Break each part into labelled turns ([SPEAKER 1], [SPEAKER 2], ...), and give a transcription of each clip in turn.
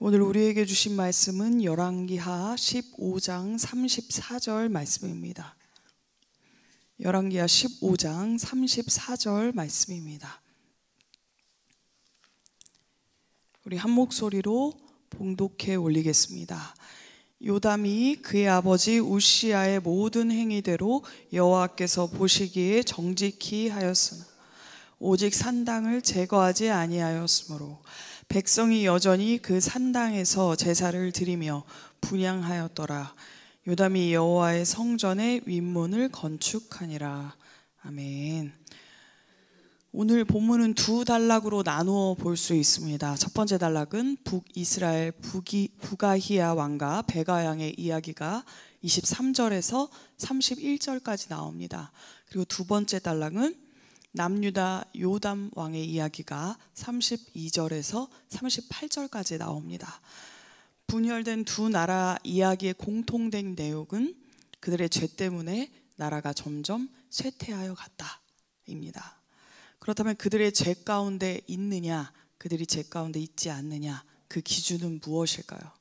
[SPEAKER 1] 오늘 우리에게 주신 말씀은 열왕기하 15장 34절 말씀입니다. 열왕기하 15장 34절 말씀입니다. 우리 한 목소리로 봉독해 올리겠습니다. 요담이 그의 아버지 우시아의 모든 행위대로 여호와께서 보시기에 정직히 하였으나 오직 산당을 제거하지 아니하였으므로 백성이 여전히 그 산당에서 제사를 드리며 분양하였더라. 요담이 여호와의 성전의 윗문을 건축하니라. 아멘. 오늘 본문은 두 단락으로 나누어 볼 수 있습니다. 첫 번째 단락은 북이스라엘 북이, 부가히야 왕과 베가양의 이야기가 23절에서 31절까지 나옵니다. 그리고 두 번째 단락은 남유다 요담 왕의 이야기가 32절에서 38절까지 나옵니다. 분열된 두 나라 이야기의 공통된 내용은 그들의 죄 때문에 나라가 점점 쇠퇴하여 갔다입니다. 그렇다면 그들의 죄 가운데 있느냐, 그들이 죄 가운데 있지 않느냐, 그 기준은 무엇일까요?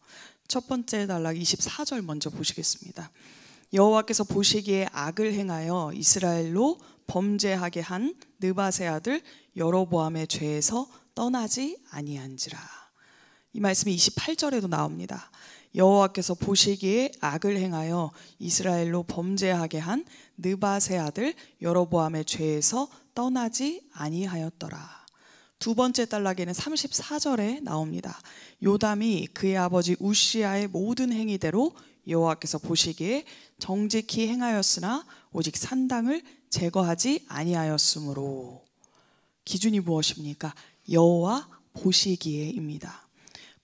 [SPEAKER 1] 첫 번째 단락 24절 먼저 보시겠습니다. 여호와께서 보시기에 악을 행하여 이스라엘로 범죄하게 한 느바세 아들 여로보암의 죄에서 떠나지 아니한지라. 이 말씀이 28절에도 나옵니다. 여호와께서 보시기에 악을 행하여 이스라엘로 범죄하게 한 느바세 아들 여로보암의 죄에서 떠나지 아니하였더라. 두 번째 단락에는 34절에 나옵니다. 요담이 그의 아버지 우시아의 모든 행위대로 여호와께서 보시기에 정직히 행하였으나 오직 산당을 제거하지 아니하였으므로 기준이 무엇입니까? 여호와 보시기에입니다.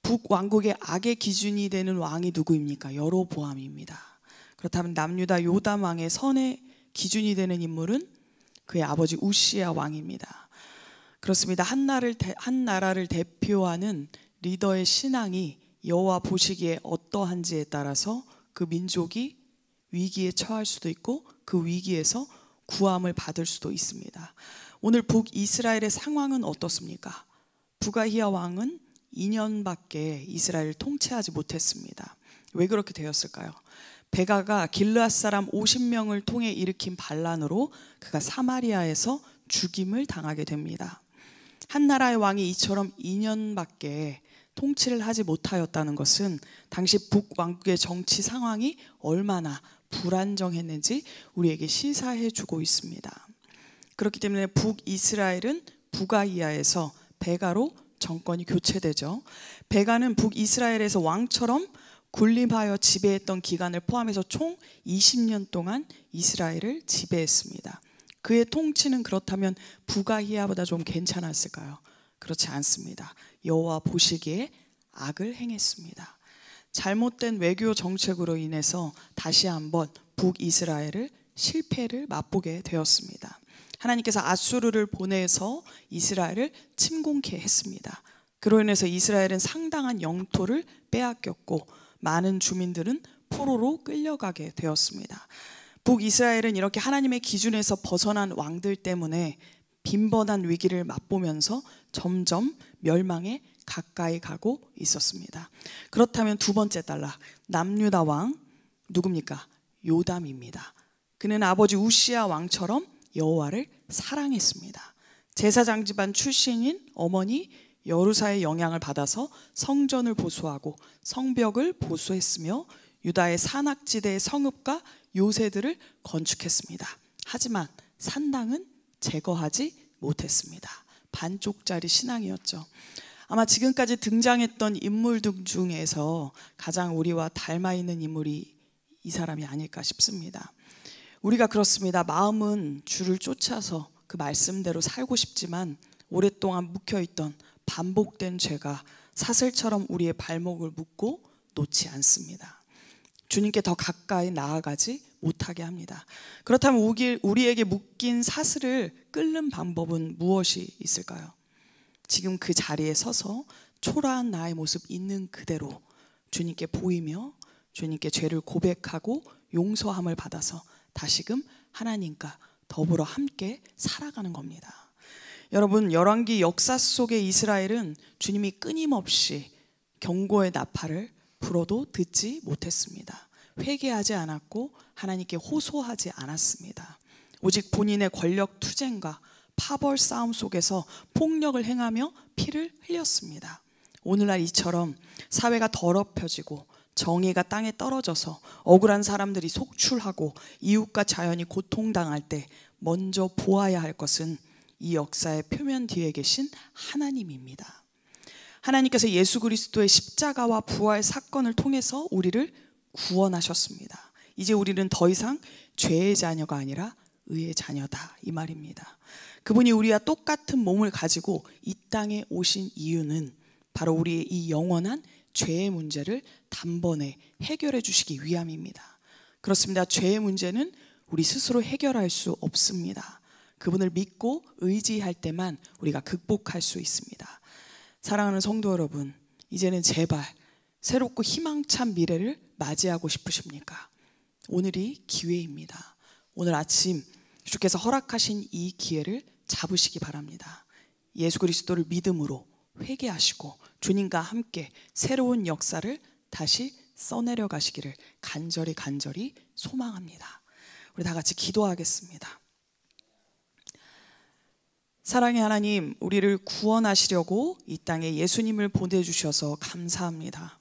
[SPEAKER 1] 북 왕국의 악의 기준이 되는 왕이 누구입니까? 여로보암입니다. 그렇다면 남유다 요담 왕의 선의 기준이 되는 인물은 그의 아버지 우시야 왕입니다. 그렇습니다. 한 나라를 한 나라를 대표하는 리더의 신앙이 여호와 보시기에 어떠한지에 따라서 그 민족이 위기에 처할 수도 있고 그 위기에서 구함을 받을 수도 있습니다. 오늘 북이스라엘의 상황은 어떻습니까? 부가히아 왕은 2년밖에 이스라엘을 통치하지 못했습니다. 왜 그렇게 되었을까요? 베가가 길르앗 사람 50명을 통해 일으킨 반란으로 그가 사마리아에서 죽임을 당하게 됩니다. 한 나라의 왕이 이처럼 2년밖에 통치를 하지 못하였다는 것은 당시 북왕국의 정치 상황이 얼마나 불안정했는지 우리에게 시사해 주고 있습니다. 그렇기 때문에 북이스라엘은 북아이아에서 베가로 정권이 교체되죠. 베가는 북이스라엘에서 왕처럼 군림하여 지배했던 기간을 포함해서 총 20년 동안 이스라엘을 지배했습니다. 그의 통치는 그렇다면 북아이아보다좀 괜찮았을까요? 그렇지 않습니다. 여호와 보시기에 악을 행했습니다. 잘못된 외교 정책으로 인해서 다시 한번 북이스라엘을 실패를 맛보게 되었습니다. 하나님께서 아수르를 보내서 이스라엘을 침공케 했습니다. 그로 인해서 이스라엘은 상당한 영토를 빼앗겼고 많은 주민들은 포로로 끌려가게 되었습니다. 북이스라엘은 이렇게 하나님의 기준에서 벗어난 왕들 때문에 빈번한 위기를 맛보면서 점점 멸망에 가까이 가고 있었습니다. 그렇다면 두 번째 달라 남유다 왕 누굽니까? 요담입니다. 그는 아버지 우시아 왕처럼 여호와를 사랑했습니다. 제사장 집안 출신인 어머니 여루사의 영향을 받아서 성전을 보수하고 성벽을 보수했으며 유다의 산악지대의 성읍과 요새들을 건축했습니다. 하지만 산당은 제거하지 못했습니다. 반쪽짜리 신앙이었죠. 아마 지금까지 등장했던 인물 등 중에서 가장 우리와 닮아 있는 인물이 이 사람이 아닐까 싶습니다. 우리가 그렇습니다. 마음은 주를 쫓아서 그 말씀대로 살고 싶지만 오랫동안 묵혀있던 반복된 죄가 사슬처럼 우리의 발목을 묶고 놓지 않습니다. 주님께 더 가까이 나아가지 못하게 합니다. 그렇다면 우리에게 묶인 사슬을 끓는 방법은 무엇이 있을까요? 지금 그 자리에 서서 초라한 나의 모습 있는 그대로 주님께 보이며 주님께 죄를 고백하고 용서함을 받아서 다시금 하나님과 더불어 함께 살아가는 겁니다. 여러분 열왕기 역사 속의 이스라엘은 주님이 끊임없이 경고의 나팔을 불어도 듣지 못했습니다. 회개하지 않았고 하나님께 호소하지 않았습니다. 오직 본인의 권력 투쟁과 파벌 싸움 속에서 폭력을 행하며 피를 흘렸습니다. 오늘날 이처럼 사회가 더럽혀지고 정의가 땅에 떨어져서 억울한 사람들이 속출하고 이웃과 자연이 고통당할 때 먼저 보아야 할 것은 이 역사의 표면 뒤에 계신 하나님입니다. 하나님께서 예수 그리스도의 십자가와 부활 사건을 통해서 우리를 구원하셨습니다. 이제 우리는 더 이상 죄의 자녀가 아니라 의의 자녀다 이 말입니다. 그분이 우리와 똑같은 몸을 가지고 이 땅에 오신 이유는 바로 우리의 이 영원한 죄의 문제를 단번에 해결해 주시기 위함입니다. 그렇습니다. 죄의 문제는 우리 스스로 해결할 수 없습니다. 그분을 믿고 의지할 때만 우리가 극복할 수 있습니다. 사랑하는 성도 여러분, 이제는 제발 새롭고 희망찬 미래를 맞이하고 싶으십니까? 오늘이 기회입니다. 오늘 아침 주께서 허락하신 이 기회를 잡으시기 바랍니다. 예수 그리스도를 믿음으로 회개하시고 주님과 함께 새로운 역사를 다시 써내려 가시기를 간절히 간절히 소망합니다. 우리 다 같이 기도하겠습니다. 사랑의 하나님, 우리를 구원하시려고 이 땅에 예수님을 보내주셔서 감사합니다.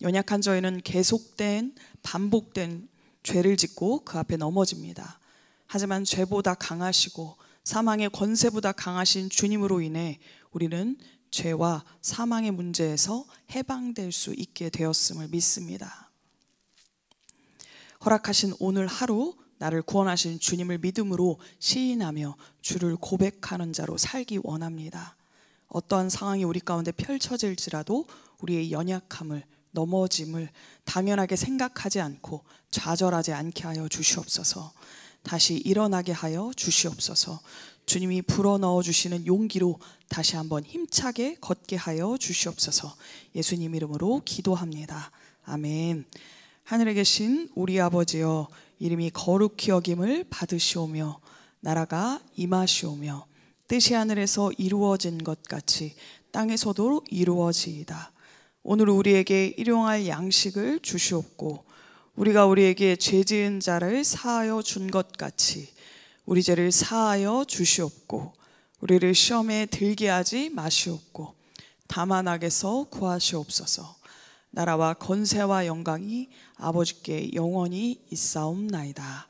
[SPEAKER 1] 연약한 저희는 계속된 반복된 죄를 짓고 그 앞에 넘어집니다. 하지만 죄보다 강하시고 사망의 권세보다 강하신 주님으로 인해 우리는 죄와 사망의 문제에서 해방될 수 있게 되었음을 믿습니다. 허락하신 오늘 하루 나를 구원하신 주님을 믿음으로 시인하며 주를 고백하는 자로 살기 원합니다. 어떠한 상황이 우리 가운데 펼쳐질지라도 우리의 연약함을 넘어짐을 당연하게 생각하지 않고 좌절하지 않게 하여 주시옵소서. 다시 일어나게 하여 주시옵소서. 주님이 불어넣어 주시는 용기로 다시 한번 힘차게 걷게 하여 주시옵소서. 예수님 이름으로 기도합니다. 아멘. 하늘에 계신 우리 아버지여 이름이 거룩히 여김을 받으시오며 나라가 임하시오며 뜻이 하늘에서 이루어진 것 같이 땅에서도 이루어지이다. 오늘 우리에게 일용할 양식을 주시옵고 우리가 우리에게 죄 지은 자를 사하여 준 것 같이 우리 죄를 사하여 주시옵고 우리를 시험에 들게 하지 마시옵고 다만 악에서 구하시옵소서. 나라와 건세와 영광이 아버지께 영원히 있사옵나이다.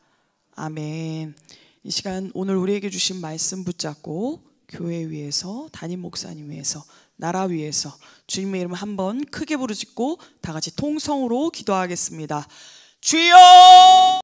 [SPEAKER 1] 아멘. 이 시간 오늘 우리에게 주신 말씀 붙잡고 교회 위에서 담임 목사님 위에서 나라 위에서 주님의 이름 한번 크게 부르짖고 다 같이 통성으로 기도하겠습니다. 주여!